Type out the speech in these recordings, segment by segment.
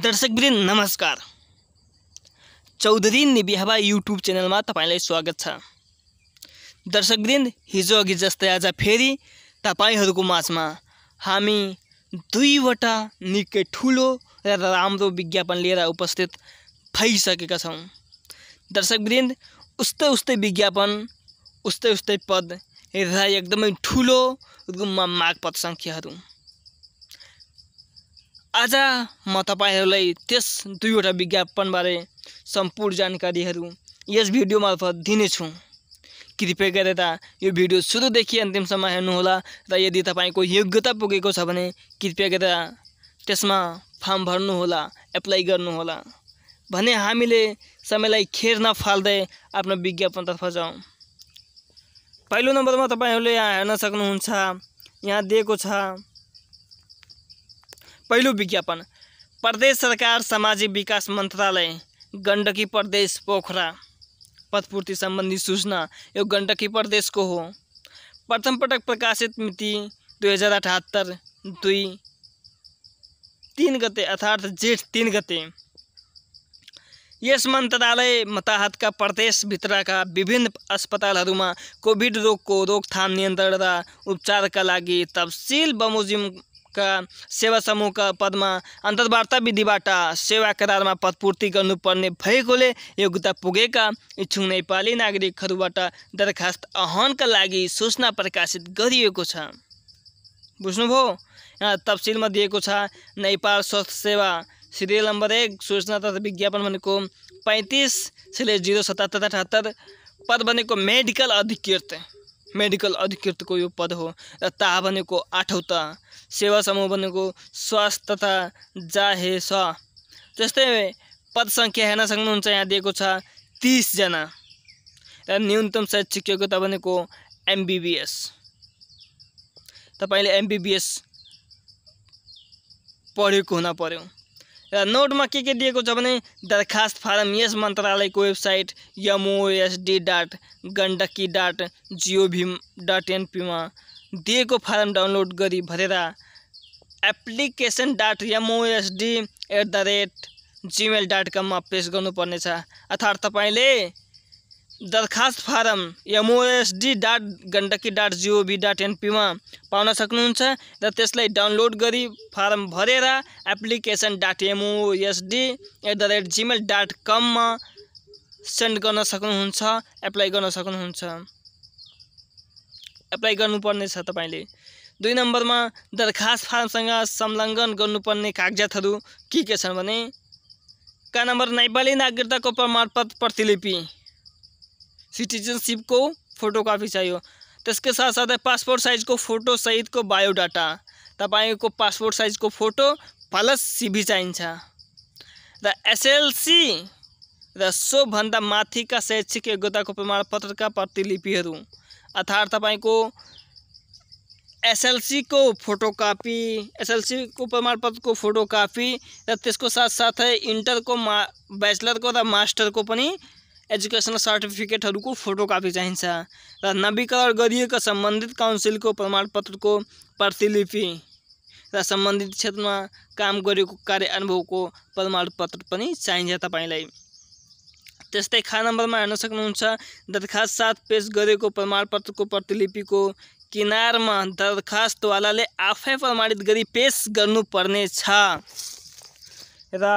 दर्शकवृन्द नमस्कार चौधरी निबिहाबा युट्युब च्यानलमा तपाईँलाई स्वागत छ दर्शकवृन्द हिजो अघि जस्तै आज फेरि तपाईँहरूको माझमा हामी दुईवटा निकै ठुलो र राम्रो विज्ञापन लिएर उपस्थित भइसकेका छौँ दर्शकवृन्द उस्तै उस्तै विज्ञापन उस्तै उस्तै पद र एकदमै ठुलो रूपमा पद सङ्ख्याहरू आज म तपाईँहरूलाई त्यस दुईवटा विज्ञापनबारे सम्पूर्ण जानकारीहरू यस भिडियो मार्फत दिनेछु कृपया गरेर यो भिडियो सुरुदेखि अन्तिमसम्म हेर्नुहोला र यदि तपाईँको योग्यता पुगेको छ भने कृपया गरेर त्यसमा फर्म भर्नुहोला एप्लाई गर्नुहोला भने हामीले समयलाई खेर नफाल्दै आफ्नो विज्ञापनतर्फ जाउँ पहिलो नम्बरमा तपाईँहरूले यहाँ हेर्न सक्नुहुन्छ यहाँ दिएको छ पहलू विज्ञापन प्रदेश सरकार सामाजिक विकास मंत्रालय गंडकी प्रदेश पोखरा पदपूर्ति संबंधी सूचना एवं गंडकी प्रदेश को हो प्रथम पटक प्रकाशित मिति दो हज़ार अठहत्तर दुई तीन गते अर्थात जेठ तीन गते इस मंत्रालय का प्रदेश भिता का विभिन्न अस्पताल में कोविड रोग को रोकथाम निंत्रण उपचार का लगी तफसिल बमोजिम सेवा समूहका पदमा अन्तर्वार्ता विधिबाट सेवा करारमा पदपूर्ति गर्नुपर्ने भएकोले योग्यता पुगेका इच्छुक नेपाली नागरिकहरूबाट दरखास्त आह्वानका लागि सूचना प्रकाशित गरिएको छ बुझ्नुभयो यहाँ तफसिलमा दिएको छ नेपाल स्वास्थ्य सेवा सिरियल नम्बर एक सूचना तथा विज्ञापन भनेको पैँतिस सिले जिरो सतहत्तर अठहत्तर पद भनेको मेडिकल अधिकृत मेडिकल अधिकृतको यो पद हो र ता भनेको आठौँ त सेवा समूह भनेको स्वास्थ्य तथा जाहे छ जस्तै पद सङ्ख्या हेर्न सक्नुहुन्छ यहाँ दिएको छ तिसजना र न्यूनतम शैक्षिक योग्यता भनेको एमबिबिएस तपाईँले एमबिबिएस पढेको हुन पऱ्यो र नोटमा के के दिएको छ भने दरखास्त फारम यस मन्त्रालयको website MOSD dot Gandaki dot gov dot एनपीमा दिएको फारम डाउनलोड गरी भरेर application dot MOSD at the rate Gmail dot कममा पेस गर्नुपर्नेछ अर्थात् तपाईँले दरखास्त form MOSD dot Gandaki dot gov dot एनपीमा पाउन सक्नुहुन्छ र त्यसलाई डाउनलोड गरी फारम भरेर application dot MOSD at the rate Gmail dot कममा सेन्ड गर्न सक्नुहुन्छ एप्लाई गर्न सक्नुहुन्छ एप्लाई गर्नुपर्नेछ तपाईँले दुई नम्बरमा दरखास्त फारमसँग संलग्न गर्नुपर्ने कागजातहरू के के छन् भने का नम्बर नेपाली नागरिकताको प्रमाणपत्र प्रतिलिपि सिटीजनशिप को फ़ोटो कापी चाहिए तो इसके साथ साथ है पासपोर्ट साइज़ को फ़ोटो सहित को बायोडाटा को पासपोर्ट को फोटो प्लस सिभी चाहिन्छ र एसएलसी र सोभन्दा माथिका शैक्षिक योग्यताको प्रमाणपत्रका को अर्थात् तपाईँको एसएलसीको को एसएलसीको प्रमाणपत्रको फोटोकपी साथ त्यसको इंटर को मा को र को पनी एजुकेसनल सर्टिफिकेटहरूको फोटोकपी चाहिन्छ र नवीकरण गरिएको सम्बन्धित काउन्सिलको प्रमाणपत्रको प्रतिलिपि र सम्बन्धित क्षेत्रमा काम गरेको कार्य अनुभवको प्रमाणपत्र पनि चाहिन्छ तपाईँलाई त्यस्तै खा नम्बरमा हेर्न सक्नुहुन्छ दरखास्त साथ पेस गरेको प्रमाणपत्रको प्रतिलिपिको किनारमा दरखास्तवालाले आफै प्रमाणित गरी पेस गर्नुपर्नेछ र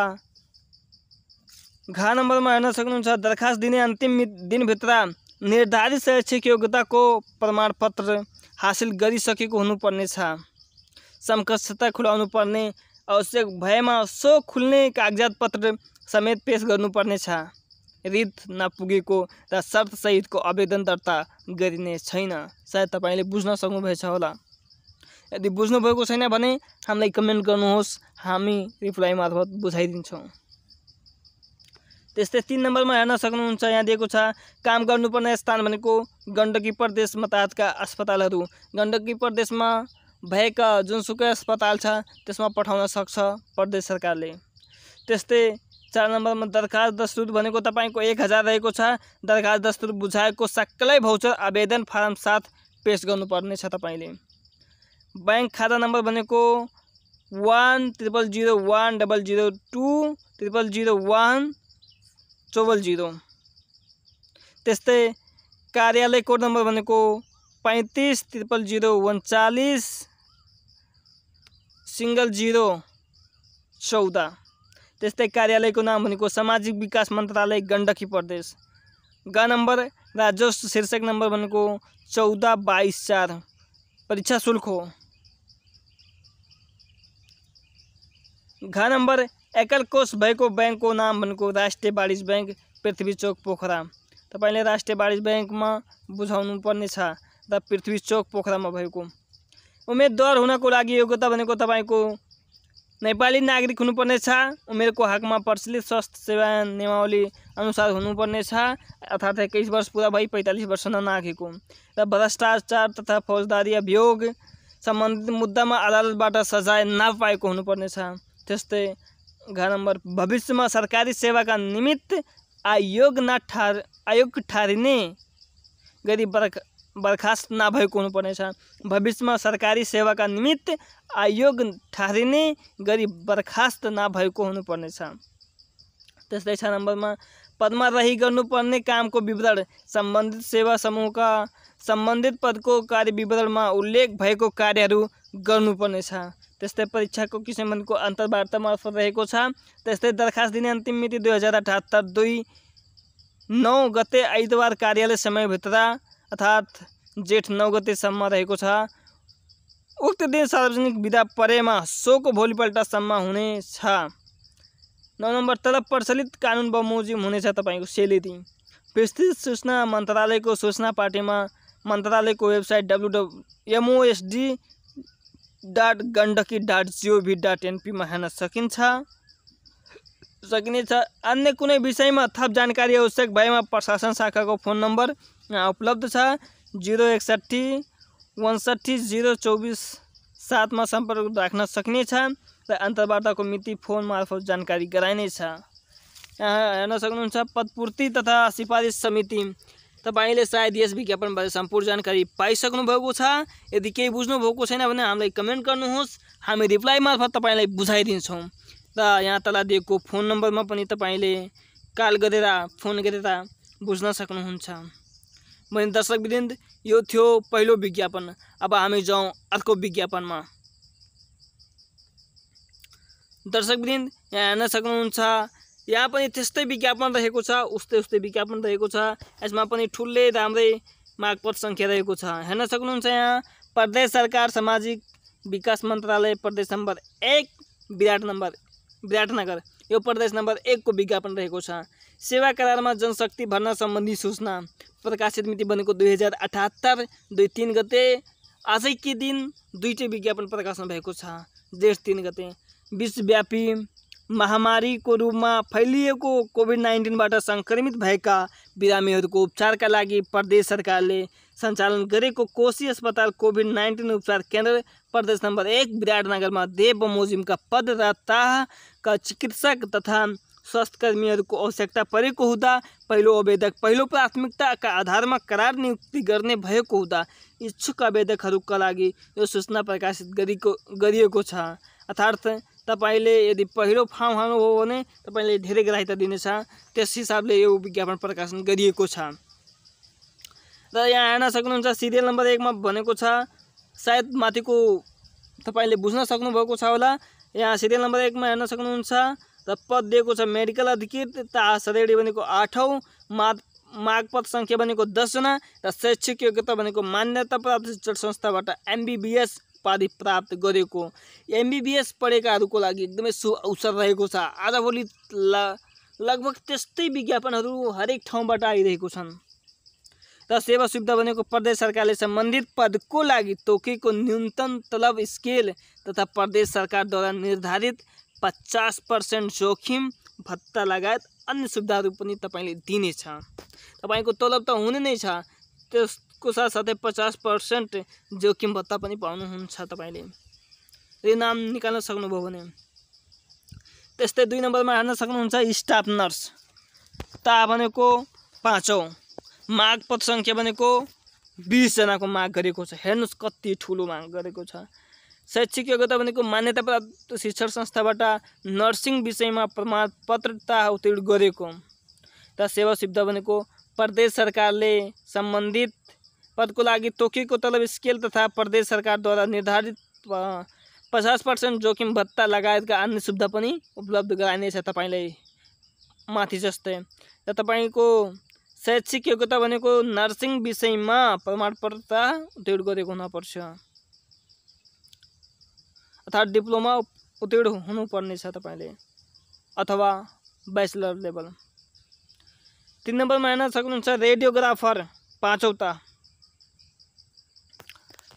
घा नम्बरमा में सक्नुहुन्छ दरखास्त दिने अन्तिम दिनभित्र निर्धारित शैक्षिक योग्यताको प्रमाणपत्र हासिल गरिसकेको हुनुपर्नेछ समकक्षता खुलाउनु पर्ने आवश्यक भएमा सो खुल्ने कागजात पत्र समेत पेस गर्नुपर्नेछ रित नपुगेको र शर्तसहितको आवेदन दर्ता गरिने छैन सायद तपाईँले बुझ्न सक्नुभएछ होला यदि बुझ्नुभएको छैन भने हामीलाई कमेन्ट गर्नुहोस् हामी रिप्लाई मार्फत बुझाइदिन्छौँ तस्ते तीन नंबर में हेन सक्नुहुन्छ यहाँ देख काम कर स्थान को गंडकी प्रदेश अस्पताल गंडकी प्रदेश में भएका जुनसुक अस्पताल छ त्यसमा पठाउन सक्छ प्रदेश ने तस्ते चार में दरखास्त को तैं को एक हजार रहे दरखास्त दरखास्त दस्तुर को सक्लै भौचर आवेदन फार्म साथ पेश कर पर्ने तपाईँले ब्याङ्क खाता बने को one triple zero one double zero two triple zero one चौवल जीरो तस्ते कार्यालय कोड बने को पैंतीस त्रिपल उनचालीस सिंगल जीरो चौदह तस्ते कार्यालय को नाम को सामाजिक विकास मंत्रालय गंडकी प्रदेश ग नंबर राजस्व शीर्षक बने को चौदह बाईस चार परीक्षा शुल्क हो घ नंबर एकल कोष बैंक को नाम को राष्ट्रीय वाणिज्य बैंक पृथ्वी चौक पोखरा तपाईँले राष्ट्रीय वाणिज्य में बुझाने पर्ने छ र पृथ्वी चोक पोखरामा भएको उम्मेदवार को लगी योग्यता भनेको तपाईँको नेपाली नागरिक को हक में प्रचलित स्वास्थ्य सेवा नियमावली अनुसार होने अर्थात इक्कीस वर्ष पूरा भई पैंतालीस वर्ष नागे र भ्रष्टाचार तथा फौजदारी अभियोग मुद्दा में अदालतबाट सजाए नपाई होने तस्ते घर नम्बर भविष्यमा सरकारी सेवाका निमित्त आयोग न ठार आयोग ठहरिने गरी बर्ख बर्खास्त नभएको हुनुपर्नेछ भविष्यमा सरकारी सेवाका निमित्त आयोग ठारिने गरी बर्खास्त नभएको हुनुपर्नेछ त्यस्तै छ नम्बरमा पदमा रही गर्नुपर्ने कामको विवरण सम्बन्धित सेवा समूहका सम्बन्धित पदको कार्य विवरणमा उल्लेख भएको कार्यहरू गर्नुपर्नेछ त्यस्तै परीक्षाको किसिमको अन्तर्वार्ता मार्फत रहेको छ त्यस्तै दरखास्त दिने अन्तिम मिति दुई हजार अठहत्तर दुई नौ गते आइतबार कार्यालय समयभित्र अर्थात् जेठ नौ गतेसम्म रहेको छ उक्त दिन सार्वजनिक विदा परेमा सोको भोलिपल्टसम्म हुनेछ नौ नम्बर तलब प्रचलित कानुन बमोजिम हुनेछ तपाईँको दिन विस्तृत सूचना मन्त्रालयको सूचना पार्टीमा मन्त्रालयको website W MOSD dot Gandaki dot gov dot NP हेन सकिन्छ सकने अन्य विषय में थप जानकारी आवश्यक में प्रशासन शाखा को फोन नंबर यहाँ उपलब्ध छ जीरो एकसट्ठी जीरो चौबीस सात में संपर्क राख्न सकने अंतर्वाता को मिति फोन मार्फत जानकारी यहाँ हेन सकूँ पदपूर्ति तथा सिफारिश समिति तपाईँले सायद यस विज्ञापनबारे सम्पूर्ण जानकारी पाइसक्नु भएको छ यदि केही बुझ्नुभएको छैन भने हामीलाई कमेन्ट गर्नुहोस् हामी रिप्लाई मार्फत तपाईँलाई बुझाइदिन्छौँ र यहाँ तल दिएको फोन नम्बरमा पनि तपाईँले कल गरेर फोन गरेर बुझ्न सक्नुहुन्छ दर्शक दर्शकवृन्द यो थियो पहिलो विज्ञापन अब हामी जाउँ अर्को विज्ञापनमा दर्शक दर्शकवृन्द यहाँ हेर्न सक्नुहुन्छ यहाँ पर तस्त विज्ञापन रहे उस्त उस्तै विज्ञापन रहे इसमें ठूल पनि ठुलै संख्या रहे हेन सकूँ यहाँ प्रदेश सरकार सामाजिक विकास मंत्रालय प्रदेश नंबर एक विराट नंबर विराटनगर यो प्रदेश नंबर एक को विज्ञापन रहे सेवा करारमा जनशक्ति भरना संबंधी सूचना प्रकाशित मिति बने दुई हजार अठहत्तर दुई तीन गते आज के दिन दुईटे विज्ञापन प्रकाशन भेज तीन जेठ गते विश्वव्यापी महामारी रूप में कोविड नाइन्टीन बा संक्रमित भैया बिरामी को उपचार का लगी प्रदेश सरकार ने संचालन कोशी अस्पताल कोविड नाइन्टीन उपचार केन्द्र प्रदेश नंबर एक विराटनगर में देव का रहता का चिकित्सक तथा को आवश्यकता पड़े हुआ पहले आवेदक का आधार में करार नियुक्ति करने भएको इच्छुक आवेदक का लगी यह सूचना प्रकाशित अर्थ तैं यदि पहले फार्म हाल्नुभयो भने तपाईँले धेरै ग्राह्यता दिनेछ त्यस हिसाबले विज्ञापन प्रकाशन कर यहाँ हेन सकूँ सीरियल नंबर एक में छ सायद मत को तुझ् सकूक यहाँ सीरियल नंबर एक में हेन र पद दिएको मेडिकल अधिकृत श्रेणी आठौ आठौँ माग मागपत सङ्ख्या भनेको दसजना शैक्षिक योग्यता मान्यता प्राप्त शिक्षण संस्था एमबीबीएस उपाधि प्राप्त गरेको एमबीबीएस पढेकाहरूको को लागि सु अवसर रहे आज भोलि ल लगभग तस्त विज्ञापन हर एक ठाव आई रेवा सुविधा बने प्रदेश सरकार ने संबंधित पद को लगी तोकेको न्यूनतम तलब स्केल तथा प्रदेश द्वारा निर्धारित पचास पर्सेंट जोखिम भत्ता लगायत अन्य सुविधा तब तपाईँले तलब तो होने नहीं को साथसाथै पचास पर्सेन्ट जोखिम भत्ता पनि पाउनुहुन्छ तपाईँले यो नाम निकाल्न सक्नुभयो भने त्यस्तै दुई नम्बरमा हाल्न सक्नुहुन्छ स्टाफ नर्स ता भनेको पाँचौँ माग सङ्ख्या भनेको बिसजनाको माग गरेको छ हेर्नुहोस् कति ठुलो माग गरेको छ शैक्षिक योग्यता भनेको मान्यता प्राप्त शिक्षण संस्थाबाट नर्सिङ विषयमा प्रमाणपत्रता उत्तीर्ण गरेको त सेवा सुविधा भनेको प्रदेश सरकारले सम्बन्धित पद को लागी तोकी को तलब स्केल तथा प्रदेश सरकार द्वारा निर्धारित पचास पर्सेंट जोखिम भत्ता का अन्य सुविधा भी उपलब्ध कराइने तपाईँलाई जस्ते जस्तै शैक्षिक योग्यता नर्सिंग विषय में प्रमाणपत्रता उत्तीर्ण होना पर्च अर्थात डिप्लोमा उत्तीर्ण होने तथवा अथवा लेवल तीन नंबर में हेन सकूँ रेडियोग्राफर पांचौता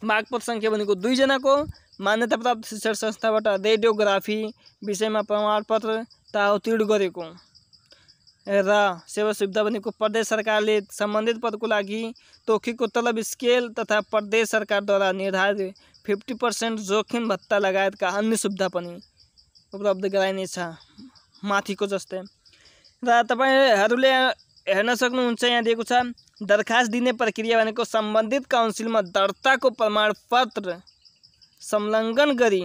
मागपत्र सङ्ख्या भनेको दुईजनाको मान्यता प्राप्त शिक्षण संस्थाबाट रेडियोग्राफी विषयमा प्रमाणपत्र ताउतिड गरेको र सेवा सुविधा भनेको प्रदेश सरकारले सम्बन्धित पदको लागि तोकीको तलब स्केल तथा प्रदेश सरकारद्वारा निर्धारित फिफ्टी पर्सेन्ट जोखिम भत्ता लगायतका अन्य सुविधा पनि उपलब्ध गराइनेछ माथिको जस्तै र तपाईँहरूले हेर्न सकूँ यहाँ देख दरखास्त दिने प्रक्रिया काउंसिल में दर्ता को प्रमाणपत्र संलग्न करी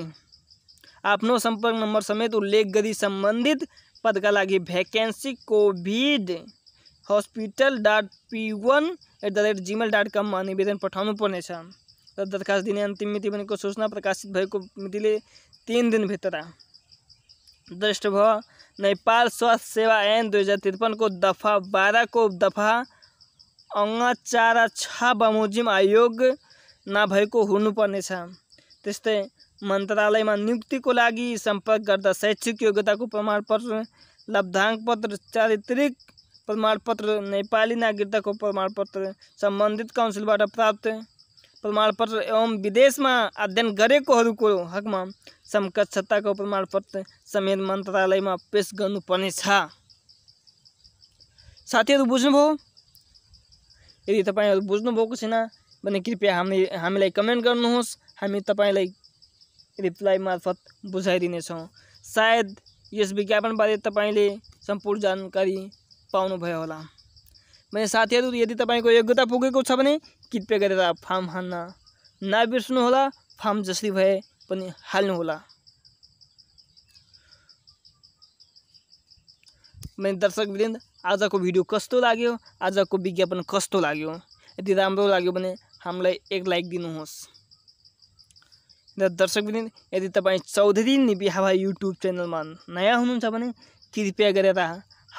आफ्नो संपर्क नंबर समेत उल्लेख संबंधित पद का लगी vacancy covid hospital dot P one at the rate Gmail dot में निवेदन पठान पर्ने तो दरखास्त दिने अंतिम मिति सूचना प्रकाशित मिति तीन दिन दिनभित्र दृष्ट भ नेपाल स्वास्थ्य सेवा ऐन दुई हज़ार तिरपन को दफा बारह को दफा अङ्ग चार छ बमोजिम आयोग नभएको हुनुपर्नेछ त्यस्तै मन्त्रालयमा नियुक्तिको लागि सम्पर्क गर्दा शैक्षिक योग्यताको प्रमाणपत्र पत्र चारित्रिक प्रमाणपत्र नेपाली नागरिकताको प्रमाणपत्र सम्बन्धित काउन्सिलबाट प्राप्त प्रमाणपत्र एवं विदेशमा अध्ययन गरेकोहरूको हकमा समकक्षताको प्रमाणपत्र સમેત मन्त्रालयमा पेस गर्नुपर्ने छ साथीहरू बुझ्नुभयो यदि तपाईँहरू बुझ्नुभएको छैन भने कृपया हामी हामीलाई कमेन्ट गर्नुहोस् हामी तपाईँलाई रिप्लाई मार्फत बुझाइदिनेछौँ सायद यस विज्ञापनबारे तपाईँले सम्पूर्ण जानकारी पाउनुभयो होला भने साथीहरू यदि तपाईँको योग्यता पुगेको छ भने कृपया गरेर फार्म हान्न नबिर्सनुहोला फार्म जसरी भए पनि हाल्नुहोला दर्शक दर्शकवृन्द आजको भिडियो कस्तो लाग्यो आजको विज्ञापन कस्तो लाग्यो यदि राम्रो लाग्यो भने हामीलाई एक लाइक दिनुहोस् र दर्शकवृन्द यदि तपाईँ चौधरी बिहाबा युट्युब च्यानलमा नयाँ हुनुहुन्छ भने कृपया गरेर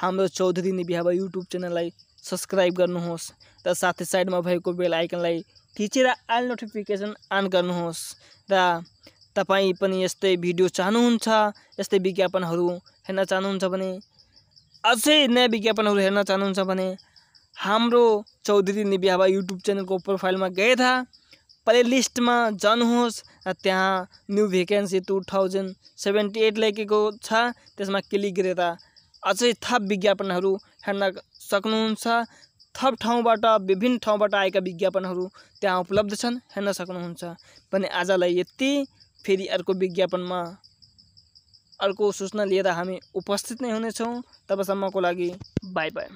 हाम्रो चौधरी बिहाबा युट्युब च्यानललाई सब्सक्राइब गर्नुहोस् र साथै साइडमा भएको बेल आइकनलाई थिचेर आल नोटिफिकेसन अन गर्नुहोस् र तपाईँ पनि यस्तै भिडियो चाहनुहुन्छ यस्तै विज्ञापनहरू हेर्न चाहनुहुन्छ भने अझै नयाँ विज्ञापनहरू हेर्न चाहनुहुन्छ भने हाम्रो चौधरी निबिहाबा युट्युब च्यानलको प्रोफाइलमा गए प्ले प्लेलिस्टमा जानुहोस् र त्यहाँ new vacancy two thousand seventy eight लेखेको छ त्यसमा क्लिक गरेर अझै थप विज्ञापनहरू हेर्न सक्नुहुन्छ थप ठाउँबाट विभिन्न ठाउँबाट आएका विज्ञापनहरू त्यहाँ उपलब्ध छन् हेर्न सक्नुहुन्छ भने आजलाई यति फेरि अर्को विज्ञापनमा अर्को सूचना लिएर हामी उपस्थित नै हुनेछौँ तबसम्मको लागि बाई बाई